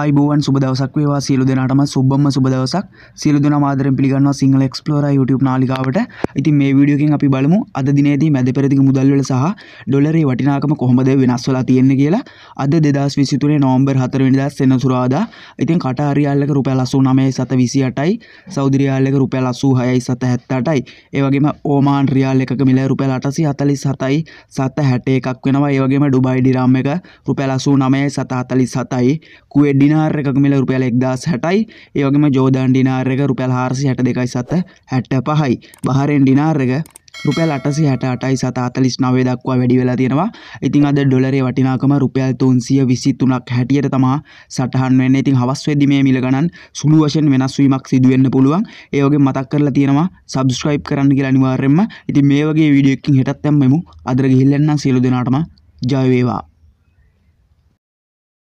අයිබෝවන් සුබදවසක් වේවා සියලු දෙනාටම සුබම සුබදවසක් සියලු දෙනා ආදරෙන් පිළිගන්නවා සිංහල එක්ස්ප්ලෝරර් YouTube නාලිකාවට. ඉතින් මේ වීඩියෝ එකෙන් අපි බලමු අද දිනේදී මැද පෙරදිග මුදල් වල සහ ඩොලරේ වටිනාකම කොහොමද වෙනස් වෙලා තියෙන්නේ කියලා. අද 2023 නොවැම්බර් 4 වෙනිදා සෙනසුරාදා. ඉතින් කට හරියාල්ලක රුපියල් 89728යි, සෞදි රියාල් එක රුපියල් 86778යි. ඒ වගේම ඕමාන් රියාල් එකක මිල රුපියල් 847යි 761ක් වෙනවා. ඒ වගේම ඩුබායි ඩිරාම් එක රුපියල් 89747යි. කුවේට් ඩිනාර්යක මිල රුපියල එක්දස් හැටයි ඒවගේම ජෝධන් ඩිනාර්යක රුපියල් හාරසි හැට දෙකයි සත හැට්ට පහයි බහරෙන් ඩිනාර්යක රුපියල් අටසි හැට අටයි සතාතලිස් නවේ දක්වා වැඩි වෙලා තියෙනවා ඉතින් අද ඩොලරේ වටිනාකම රුපියල් තුන්සිය විසි තුනක් හැටියට තමා සටහන් වෙන්න ඉතින් හවස් වෙද්දි මේ මිල ගණන් සුළු වශයෙන් වෙනස් වීමක් සිදු වෙන්න පුළුවන් ඒ වගේ මතක් කරලා තියෙනවා සබ්ස්ක්‍රයිබ් කරන්න කියලා අනිවාර්යයෙන්ම ඉතින් මේ වගේ වීඩියෝ එකකින් හෙටත් දැම්මෙමු අදර ගිහිල්ලා නම් සියලු දෙනාටම ජය වේවා